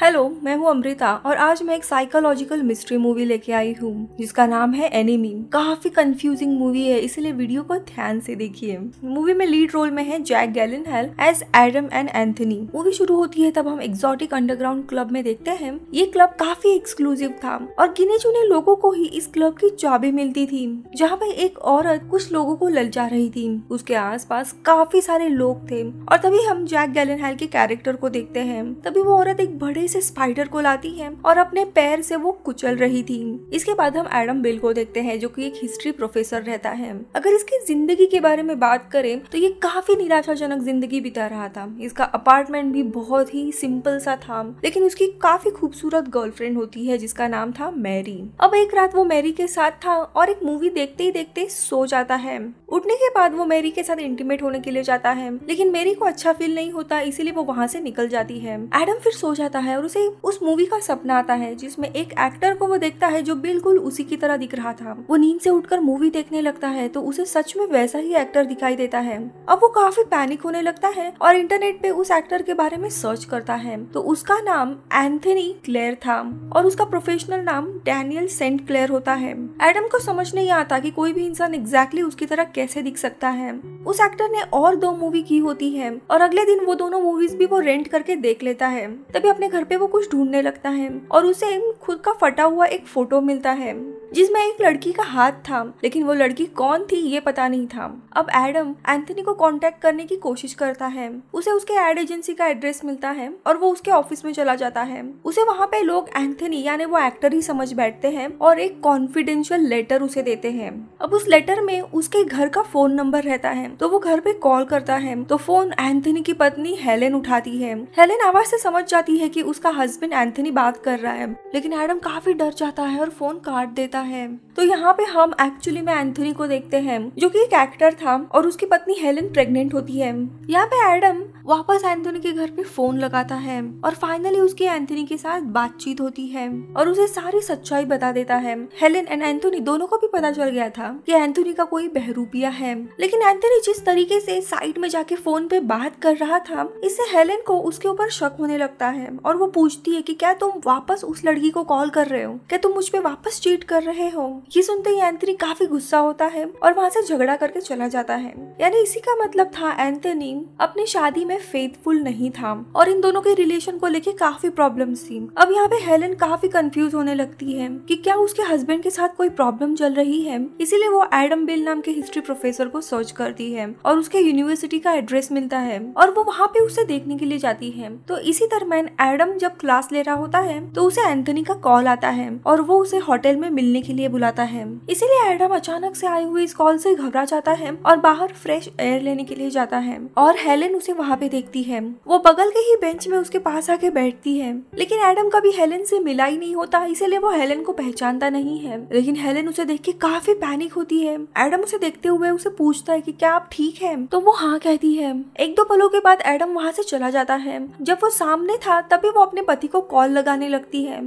hello मैं हूं अमृता और आज मैं एक साइकोलॉजिकल मिस्ट्री मूवी लेके आई हूं जिसका नाम है एनिमी काफी कंफ्यूजिंग मूवी है इसलिए वीडियो को ध्यान से देखिए मूवी में लीड रोल में है Jack Gyllenhaal as Adam and Anthony movie शुरू होती है तब हम एक्सोटिक अंडरग्राउंड क्लब में देखते हैं ये क्लब काफी एक्सक्लूसिव था और गिने चुने लोगों को ही इस क्लब की चाबी मिलती थी जहाँ पे एक औरत कुछ लोगों को ललचा रही थी उसके आसपास काफी सारे लोग थे और तभी हम Jake Gyllenhaal character को देखते हैं तभी वो औरत एक बड़े आगे से स्पाइडर को लाती है और अपने पैर से वो कुचल रही थी इसके बाद हम एडम बिल को देखते हैं जो की एक हिस्ट्री प्रोफेसर रहता है अगर इसकी जिंदगी के बारे में बात करें तो ये काफी निराशाजनक जिंदगी बिता रहा था इसका अपार्टमेंट भी बहुत ही सिंपल सा था लेकिन उसकी काफी खूबसूरत गर्लफ्रेंड होती है जिसका नाम था मैरी अब एक रात वो मैरी के साथ था और एक मूवी देखते ही देखते सो जाता है उठने के बाद वो मैरी के साथ इंटीमेट होने के लिए जाता है लेकिन मैरी को अच्छा फील नहीं होता इसीलिए वो वहाँ से निकल जाती है एडम फिर सो जाता है है और उसे उस मूवी का सपना आता है जिसमें एक एक्टर को वो देखता है जो बिल्कुल उसी की तरह दिख रहा था वो नींद से उठकर मूवी देखने लगता है तो उसे सच में वैसा ही एक्टर दिखाई देता है अब वो काफी पैनिक होने लगता है और इंटरनेट पे उस एक्टर के बारे में सर्च करता है तो उसका नाम एंथनी क्लेयर था और उसका प्रोफेशनल नाम डैनियल सेंट क्लेयर होता है एडम को समझ नहीं आता की कोई भी इंसान एग्जैक्टली उसकी तरह कैसे दिख सकता है उस एक्टर ने और दो मूवी की होती है और अगले दिन वो दोनों मूवीज भी वो रेंट करके देख लेता है तभी अपने घर घर पे वो कुछ ढूंढने लगता है और उसे खुद का फटा हुआ एक फोटो मिलता है जिसमें एक लड़की का हाथ था लेकिन वो लड़की कौन थी ये पता नहीं था अब एडम एंथनी को कांटेक्ट करने की कोशिश करता है उसे उसके एड एजेंसी का एड्रेस मिलता है और वो उसके ऑफिस में चला जाता है उसे वहाँ पे लोग एंथनी यानी वो एक्टर ही समझ बैठते हैं और एक कॉन्फिडेंशियल लेटर उसे देते हैं अब उस लेटर में उसके घर का फोन नंबर रहता है तो वो घर पे कॉल करता है तो फोन एंथनी की पत्नी हेलेन उठाती है हेलेन आवाज से समझ जाती है की उसका हस्बैंड एंथनी बात कर रहा है लेकिन एडम काफी डर जाता है और फोन काट देता है तो यहाँ पे हम एक्चुअली में एंथनी को देखते हैं जो कि एक एक्टर था और उसकी पत्नी हेलन प्रेग्नेंट होती है यहाँ पे एडम वापस एंथनी के घर पे फोन लगाता है और फाइनली उसकी एंथनी के साथ बातचीत होती है और उसे सारी सच्चाई बता देता है हेलन एंड एंथनी दोनों को भी पता चल गया था कि एंथनी का कोई बहरूपिया है लेकिन एंथनी जिस तरीके से साइड में जाके फोन पे बात कर रहा था इससे हेलन को उसके ऊपर शक होने लगता है और वो पूछती है कि क्या तुम वापस उस लड़की को कॉल कर रहे हो क्या तुम मुझ पर वापस चीट कर रहे हो ये सुनते ही एंथनी काफी गुस्सा होता है और वहाँ से झगड़ा करके चला जाता है यानी इसी का मतलब था एंथनी अपनी शादी में फेथफुल नहीं था और इन दोनों के रिलेशन को लेके काफी प्रॉब्लम थी अब यहाँ पे हेलन काफी कंफ्यूज होने लगती है कि क्या उसके हस्बैंड के साथ कोई प्रॉब्लम चल रही है इसीलिए वो एडम बिल नाम के हिस्ट्री प्रोफेसर को सर्च करती है और उसके यूनिवर्सिटी का एड्रेस मिलता है और वो वहाँ पे उसे देखने के लिए जाती है तो इसी दरम्यान एडम एडम जब क्लास ले रहा होता है तो उसे एंथनी का कॉल आता है और वो उसे होटल में मिलने के लिए बुलाता है इसीलिए एडम अचानक से आई हुई इस कॉल से घबरा जाता है और बाहर फ्रेश एयर लेने के लिए जाता है और हेलेन उसे वहाँ पे देखती है वो बगल के ही बेंच में उसके पास आके बैठती है लेकिन एडम कभी हेलेन से मिला ही नहीं होता इसीलिए वो हेलेन को पहचानता नहीं है लेकिन हेलेन उसे देख के काफी पैनिक होती है एडम उसे देखते हुए उसे पूछता है की क्या आप ठीक है तो वो हाँ कहती है एक दो पलों के बाद एडम वहाँ से चला जाता है जब वो सामने था तभी वो अपने पति को कॉल लगाने लगती है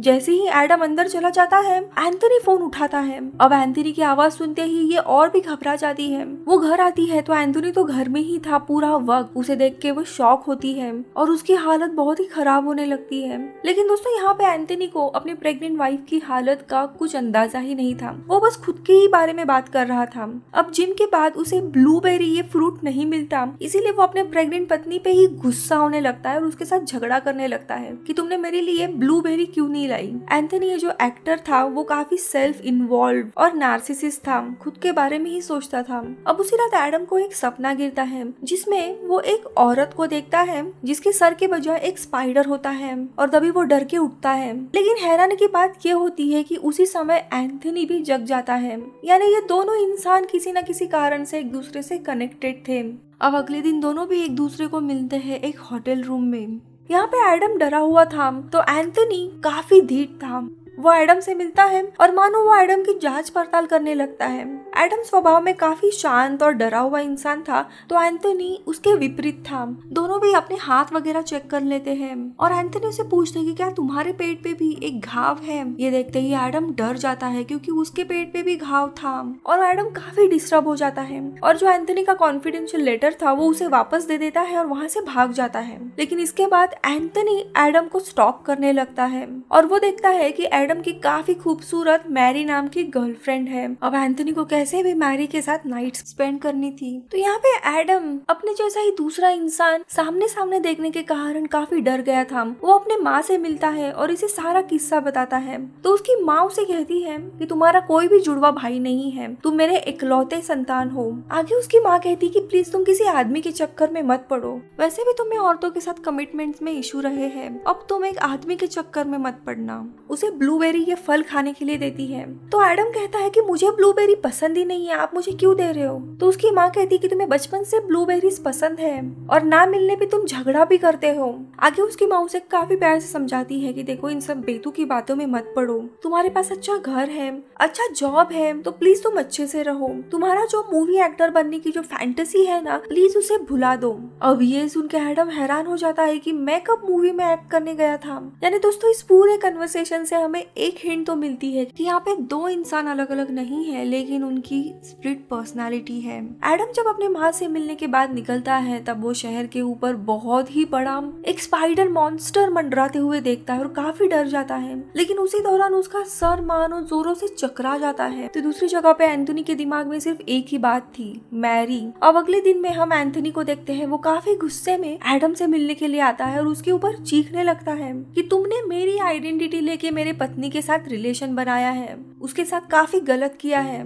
जैसे ही एडम अंदर चला जाता है एंथनी फोन उठाता है अब एंथनी की आवाज सुनते ही ये और भी घबरा जाती है वो घर आती है तो एंथनी तो घर में ही था पूरा वक्त उसे देख के वो शॉक होती है और उसकी हालत बहुत ही खराब होने लगती है लेकिन दोस्तों यहाँ पे एंथनी को अपनी प्रेग्नेंट वाइफ की हालत का कुछ अंदाजा ही नहीं था वो बस खुद के ही बारे में बात कर रहा था अब जिम के बाद उसे ब्लूबेरी ये फ्रूट नहीं मिलता इसीलिए वो अपने प्रेग्नेंट पत्नी पे ही गुस्सा होने लगता है और उसके साथ झगड़ा करने लगता है कि तुमने मेरे लिए ब्लूबेरी क्यों नहीं फील आई एंथनी ये जो एक्टर था वो काफी सेल्फ इन्वॉल्व और नार्सिसिस्ट था खुद के बारे में ही सोचता था अब उसी रात एडम को एक सपना गिरता है जिसमें वो एक औरत को देखता है जिसके सर के बजाय एक स्पाइडर होता है और तभी वो डर के उठता है लेकिन हैरान की बात ये होती है कि उसी समय एंथनी भी जग जाता है यानी ये दोनों इंसान किसी न किसी कारण से एक दूसरे से कनेक्टेड थे अब अगले दिन दोनों भी एक दूसरे को मिलते हैं एक होटल रूम में यहाँ पे एडम डरा हुआ था तो एंथनी काफी धीट था वो एडम से मिलता है और मानो वो एडम की जांच पड़ताल करने लगता है एडम स्वभाव में काफी शांत और डरा हुआ इंसान था तो एंथनी उसके विपरीत था दोनों भी अपने हाथ वगैरह चेक कर लेते हैं और एंथनी उसे पूछते है कि क्या तुम्हारे पेट पे भी एक घाव है ये देखते ही एडम डर जाता है क्योंकि उसके पेट पे भी घाव था और एडम काफी डिस्टर्ब हो जाता है और जो एंथनी का कॉन्फिडेंशियल लेटर था वो उसे वापस दे देता है और वहां से भाग जाता है लेकिन इसके बाद एंथनी एडम को स्टॉप करने लगता है और वो देखता है की एडम की काफी खूबसूरत मैरी नाम की गर्लफ्रेंड है अब एंथनी को कैसे भी मैरी के साथ नाइट स्पेंड करनी थी तो यहाँ पे एडम अपने जैसा ही दूसरा इंसान सामने सामने देखने के कारण काफी डर गया था वो अपने माँ से मिलता है और इसे सारा किस्सा बताता है तो उसकी माँ उसे कहती है कि तुम्हारा कोई भी जुड़वा भाई नहीं है तुम मेरे इकलौते संतान हो आगे उसकी माँ कहती कि प्लीज तुम किसी आदमी के चक्कर में मत पड़ो वैसे भी तुम्हें औरतों के साथ कमिटमेंट में इशू रहे हैं अब तुम एक आदमी के चक्कर में मत पड़ना उसे ब्लू ब्लूबेरी ये फल खाने के लिए देती है तो एडम कहता है कि मुझे ब्लूबेरी पसंद ही नहीं है आप मुझे क्यों दे रहे हो तो उसकी माँ कहती कि तुम्हें बचपन से ब्लूबेरीज पसंद है और ना मिलने पे तुम झगड़ा भी करते हो आगे उसकी माँ उसे काफी प्यार से समझाती है कि देखो इन सब बेतू की बातों में मत पड़ो तुम्हारे पास अच्छा घर है अच्छा जॉब है तो प्लीज तुम अच्छे से रहो तुम्हारा जो मूवी एक्टर बनने की जो फैंटेसी है ना प्लीज उसे भुला दो अब ये सुन के एडम हैरान हो जाता है की मैं कब मूवी में एक्ट करने गया था यानी दोस्तों इस पूरे कन्वर्सेशन से हमें हमें एक हिंट तो मिलती है कि यहाँ पे दो इंसान अलग अलग नहीं है लेकिन उनकी स्प्लिट पर्सनालिटी है एडम जब अपने माँ से मिलने के बाद निकलता है तब वो शहर के ऊपर बहुत ही बड़ा एक स्पाइडर मॉन्स्टर मंडराते हुए देखता है और काफी डर जाता है लेकिन उसी दौरान उसका सर मानो जोरों से चकरा जाता है तो दूसरी जगह पे एंथनी के दिमाग में सिर्फ एक ही बात थी मैरी अब अगले दिन में हम एंथनी को देखते हैं वो काफी गुस्से में एडम से मिलने के लिए आता है और उसके ऊपर चीखने लगता है कि तुमने मेरी आइडेंटिटी लेके मेरे पति पत्नी के साथ रिलेशन बनाया है उसके साथ काफी गलत किया है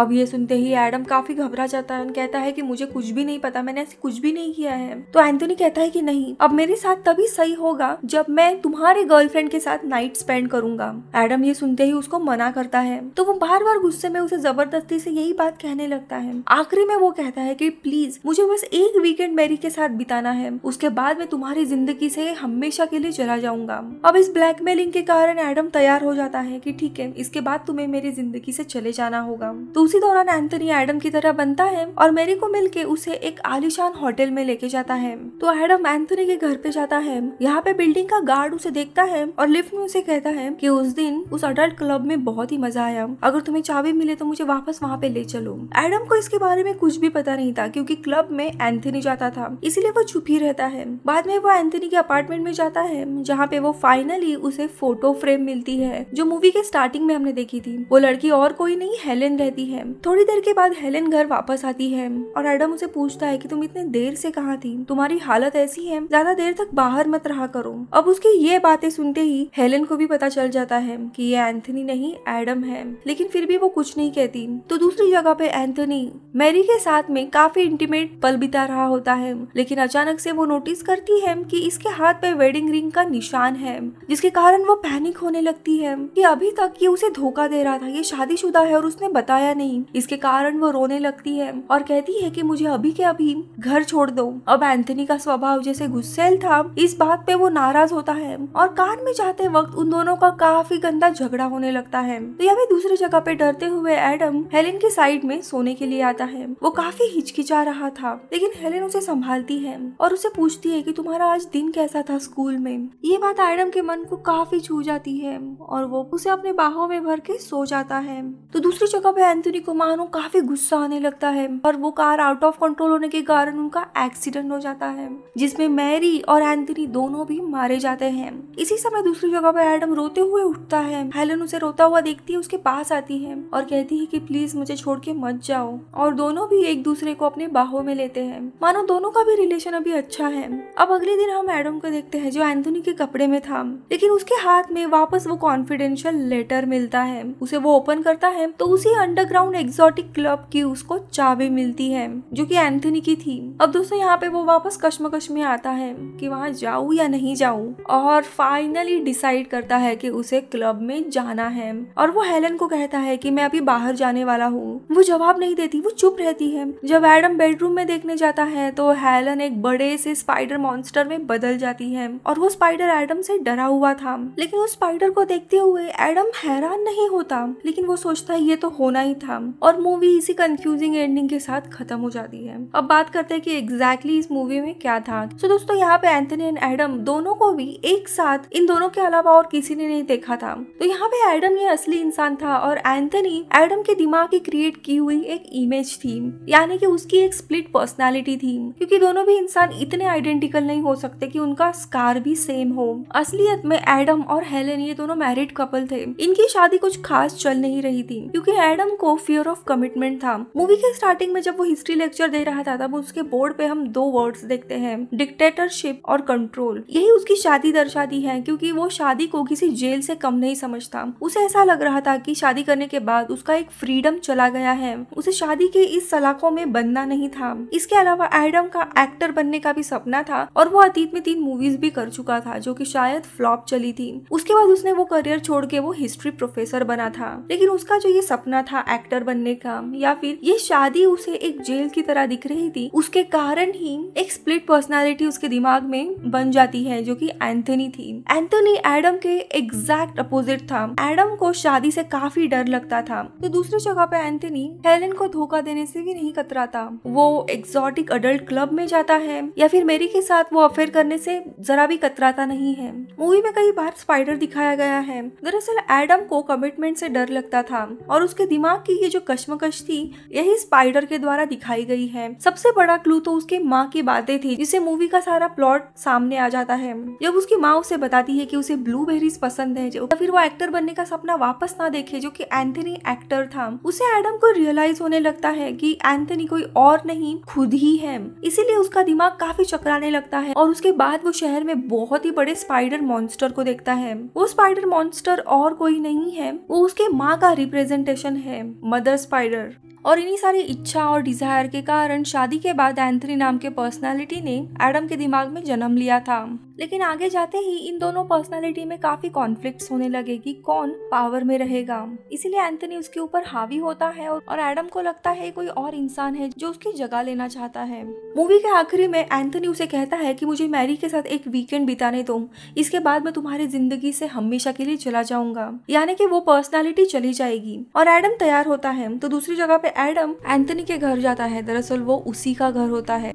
अब ये सुनते ही एडम काफी घबरा जाता है कहता है कि मुझे कुछ भी नहीं पता मैंने ऐसे कुछ भी नहीं किया है तो एंथोनी कहता है कि नहीं अब मेरे साथ तभी सही होगा जब मैं तुम्हारे गर्लफ्रेंड के साथ नाइट स्पेंड करूंगा एडम ये सुनते ही उसको मना करता है तो वो बार बार गुस्से में उसे जबरदस्ती से यही बात कहने लगता है आखिरी में वो कहता है की प्लीज मुझे बस एक वीकेंड मेरी के साथ बिताना है उसके बाद मैं तुम्हारी जिंदगी से हमेशा के लिए चला जाऊंगा अब इस ब्लैकमेलिंग के कारण एडम तैयार हो जाता है की ठीक है इसके बाद तुम्हें मेरी जिंदगी से चले जाना होगा तो उसी दौरान एंथनी एडम की तरह बनता है और मैरी को मिलके उसे एक आलिशान होटल में लेके जाता है तो एडम एंथनी के घर पे जाता है यहाँ पे बिल्डिंग का गार्ड उसे देखता है और लिफ्ट में उसे कहता है कि उस दिन उस अडल्ट क्लब में बहुत ही मजा आया अगर तुम्हें चाबी मिले तो मुझे वापस वहाँ पे ले चलो एडम को इसके बारे में कुछ भी पता नहीं था क्यूँकी क्लब में एंथनी जाता था इसीलिए वो छुप ही रहता है बाद में वो एंथनी के अपार्टमेंट में जाता है जहाँ पे वो फाइनली उसे फोटो फ्रेम मिलती है जो मूवी के स्टार्टिंग में हमने देखी थी वो लड़की और कोई नहीं हेलेन रहती है है थोड़ी देर के बाद हेलेन घर वापस आती है और एडम उसे पूछता है कि तुम इतने देर से कहाँ थी तुम्हारी हालत ऐसी है ज्यादा देर तक बाहर मत रहा करो अब उसकी ये बातें सुनते ही हेलेन को भी पता चल जाता है कि ये एंथनी नहीं एडम है लेकिन फिर भी वो कुछ नहीं कहती तो दूसरी जगह पे एंथनी मैरी के साथ में काफी इंटीमेट पल बिता रहा होता है लेकिन अचानक से वो नोटिस करती है कि इसके हाथ पे वेडिंग रिंग का निशान है जिसके कारण वो पैनिक होने लगती है कि अभी तक ये उसे धोखा दे रहा था ये शादीशुदा है और उसने बताया नहीं नहीं इसके कारण वो रोने लगती है और कहती है कि मुझे अभी के अभी घर छोड़ दो अब एंथनी का स्वभाव जैसे गुस्सेल था इस बात पे वो नाराज होता है और कार में जाते वक्त उन दोनों का काफी गंदा झगड़ा होने लगता है तो यह भी दूसरी जगह पे डरते हुए एडम हेलेन के साइड में सोने के लिए आता है वो काफी हिचकिचा रहा था लेकिन हेलेन उसे संभालती है और उसे पूछती है कि तुम्हारा आज दिन कैसा था स्कूल में ये बात एडम के मन को काफी छू जाती है और वो उसे अपने बाहों में भर के सो जाता है तो दूसरी जगह पे एंथनी सूरी कुमार को काफी गुस्सा आने लगता है और वो कार आउट ऑफ कंट्रोल होने के कारण उनका एक्सीडेंट हो जाता है जिसमें मैरी और एंथनी दोनों भी मारे जाते हैं इसी समय दूसरी जगह पर एडम रोते हुए उठता है हेलन उसे रोता हुआ देखती है उसके पास आती है और कहती है की प्लीज मुझे छोड़ के मत जाओ और दोनों भी एक दूसरे को अपने बाहों में लेते हैं मानो दोनों का भी रिलेशन अभी अच्छा है अब अगले दिन हम एडम को देखते हैं जो एंथनी के कपड़े में था लेकिन उसके हाथ में वापस वो कॉन्फिडेंशियल लेटर मिलता है उसे वो ओपन करता है तो उसी अंडरग्राउंड अंडरग्राउंड एक्सोटिक क्लब की उसको चाबी मिलती है जो कि एंथनी की थी अब दोस्तों यहाँ पे वो वापस कश्मकश में आता है कि वहाँ जाऊँ या नहीं जाऊँ और फाइनली डिसाइड करता है कि उसे क्लब में जाना है और वो हेलन को कहता है कि मैं अभी बाहर जाने वाला हूँ वो जवाब नहीं देती वो चुप रहती है जब एडम बेडरूम में देखने जाता है तो हेलन एक बड़े से स्पाइडर मॉन्स्टर में बदल जाती है और वो स्पाइडर एडम से डरा हुआ था लेकिन उस स्पाइडर को देखते हुए एडम हैरान नहीं होता लेकिन वो सोचता है ये तो होना ही था हम और मूवी इसी कंफ्यूजिंग एंडिंग के साथ खत्म हो जाती है अब बात करते हैं कि एग्जैक्टली exactly इस मूवी में क्या था तो so, दोस्तों यहाँ पे एंथनी एंड एडम दोनों को भी एक साथ इन दोनों के अलावा और किसी ने नहीं देखा था तो यहाँ पे एडम ये असली इंसान था और एंथनी एडम के दिमाग की क्रिएट की हुई एक इमेज थी यानी कि उसकी एक स्प्लिट पर्सनैलिटी थी क्योंकि दोनों भी इंसान इतने आइडेंटिकल नहीं हो सकते कि उनका स्कार भी सेम हो असलियत में एडम और हेलेन ये दोनों मैरिड कपल थे इनकी शादी कुछ खास चल नहीं रही थी क्योंकि एडम को फियर ऑफ कमिटमेंट था मूवी के स्टार्टिंग में जब वो हिस्ट्री लेक्चर दे रहा था तब उसके बोर्ड पे हम दो वर्ड्स देखते हैं डिक्टेटरशिप और कंट्रोल यही उसकी शादी दर्शाती है क्योंकि वो शादी को किसी जेल से कम नहीं समझता उसे ऐसा लग रहा था कि शादी करने के बाद उसका एक फ्रीडम चला गया है उसे शादी के इस सलाखों में बनना नहीं था इसके अलावा एडम का एक्टर बनने का भी सपना था और वो अतीत में तीन मूवीज भी कर चुका था जो कि शायद फ्लॉप चली थी उसके बाद उसने वो करियर छोड़ के वो हिस्ट्री प्रोफेसर बना था लेकिन उसका जो ये सपना था एक्टर बनने का या फिर ये शादी उसे एक जेल की तरह दिख रही थी उसके कारण ही एक स्प्लिट पर्सनालिटी उसके दिमाग में बन जाती है जो कि एंथनी थी एंथनी एडम के एग्जैक्ट अपोजिट था एडम को शादी से काफी डर लगता था तो दूसरी जगह पे एंथनी हेलन को धोखा देने से भी नहीं कतराता वो एग्जॉटिक अडल्ट क्लब में जाता है या फिर मेरी के साथ वो अफेयर करने से जरा भी कतराता नहीं है मूवी में कई बार स्पाइडर दिखाया गया है दरअसल एडम को कमिटमेंट से डर लगता था और उसके दिमाग की की ये जो कश्मकश थी यही स्पाइडर के द्वारा दिखाई गई है सबसे बड़ा क्लू तो उसके माँ की बातें थी जिससे मूवी का सारा प्लॉट सामने आ जाता है जब उसकी माँ उसे बताती है की उसे ब्लू पसंद है जो फिर वो एक्टर बनने का सपना वापस ना देखे जो की एंथनी एक्टर था उसे एडम को रियलाइज होने लगता है की एंथनी कोई और नहीं खुद ही है इसीलिए उसका दिमाग काफी चकराने लगता है और उसके बाद वो शहर में बहुत ही बड़े स्पाइडर मॉन्स्टर को देखता है वो स्पाइडर मॉन्स्टर और कोई नहीं है वो उसके माँ का रिप्रेजेंटेशन है मदर स्पाइडर और इन्हीं सारी इच्छा और डिजायर के कारण शादी के बाद एंथनी नाम के पर्सनालिटी ने एडम के दिमाग में जन्म लिया था लेकिन आगे जाते ही इन दोनों पर्सनालिटी में काफी कॉन्फ्लिक्ट होने लगे कि कौन पावर में रहेगा इसीलिए एंथनी उसके ऊपर हावी होता है और एडम को लगता है कोई और इंसान है जो उसकी जगह लेना चाहता है मूवी के आखिरी में एंथनी उसे कहता है कि मुझे मैरी के साथ एक वीकेंड बिताने दो इसके बाद मैं तुम्हारी जिंदगी से हमेशा के लिए चला जाऊंगा यानी कि वो पर्सनैलिटी चली जाएगी और एडम तैयार होता है तो दूसरी जगह पे एडम एंथनी के घर जाता है दरअसल वो उसी का घर होता है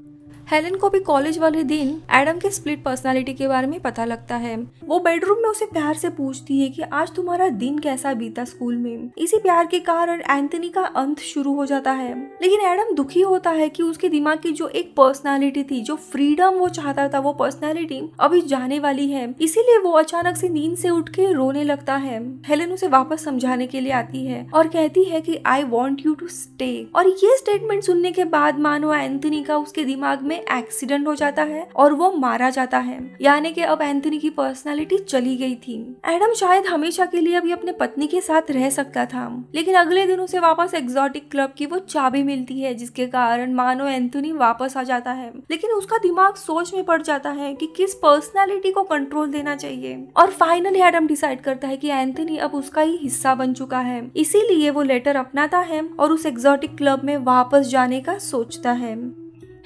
हेलेन को भी कॉलेज वाले दिन एडम के स्प्लिट पर्सनालिटी के बारे में पता लगता है वो बेडरूम में उसे प्यार से पूछती है कि आज तुम्हारा दिन कैसा बीता स्कूल में इसी प्यार के कारण एंथनी का अंत शुरू हो जाता है लेकिन एडम दुखी होता है कि उसके दिमाग की जो एक पर्सनालिटी थी जो फ्रीडम वो चाहता था वो पर्सनैलिटी अभी जाने वाली है इसीलिए वो अचानक से नींद से उठ के रोने लगता है हेलेन उसे वापस समझाने के लिए आती है और कहती है की I want you to stay और ये स्टेटमेंट सुनने के बाद मानो एंथनी का उसके दिमाग में में एक्सीडेंट हो जाता है और वो मारा जाता है यानी कि अब एंथनी की पर्सनालिटी चली गई थी एडम शायद हमेशा के लिए अभी अपने पत्नी के साथ रह सकता था लेकिन अगले दिन उसे वापस एग्जॉटिक क्लब की वो चाबी मिलती है जिसके कारण मानो एंथनी वापस आ जाता है लेकिन उसका दिमाग सोच में पड़ जाता है कि किस पर्सनैलिटी को कंट्रोल देना चाहिए और फाइनली एडम डिसाइड करता है कि एंथनी अब उसका ही हिस्सा बन चुका है इसीलिए वो लेटर अपनाता है और उस एग्जॉटिक क्लब में वापस जाने का सोचता है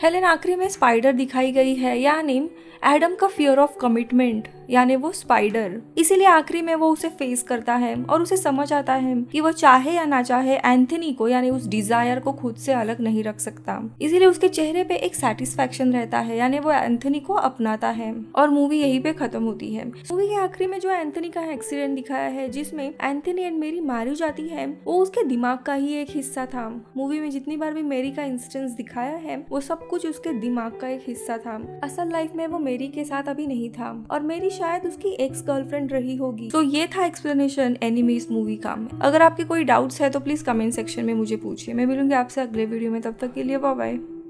हेलेन आखिरी में स्पाइडर दिखाई गई है या नेम एडम का फियर ऑफ कमिटमेंट यानी वो स्पाइडर इसीलिए आखिरी में वो उसे फेस करता है और उसे समझ आता है कि वो चाहे या ना चाहे एंथनी को यानी उस डिजायर को खुद से अलग नहीं रख सकता इसीलिए उसके चेहरे पे एक सेटिस्फेक्शन रहता है यानी वो एंथनी को अपनाता है और मूवी यही पे खत्म होती है मूवी के आखिरी में जो एंथनी का एक्सीडेंट दिखाया है जिसमें एंथनी एंड मेरी मारी जाती है वो उसके दिमाग का ही एक हिस्सा था मूवी में जितनी बार भी मेरी का इंस्टेंस दिखाया है वो सब कुछ उसके दिमाग का एक हिस्सा था असल लाइफ में वो मेरी के साथ अभी नहीं था और मेरी शायद उसकी एक्स गर्लफ्रेंड रही होगी तो ये था एक्सप्लेनेशन एनिमी इस मूवी का में अगर आपके कोई डाउट्स है तो प्लीज कमेंट सेक्शन में मुझे पूछिए मैं मिलूंगी आपसे अगले वीडियो में तब तक के लिए बाय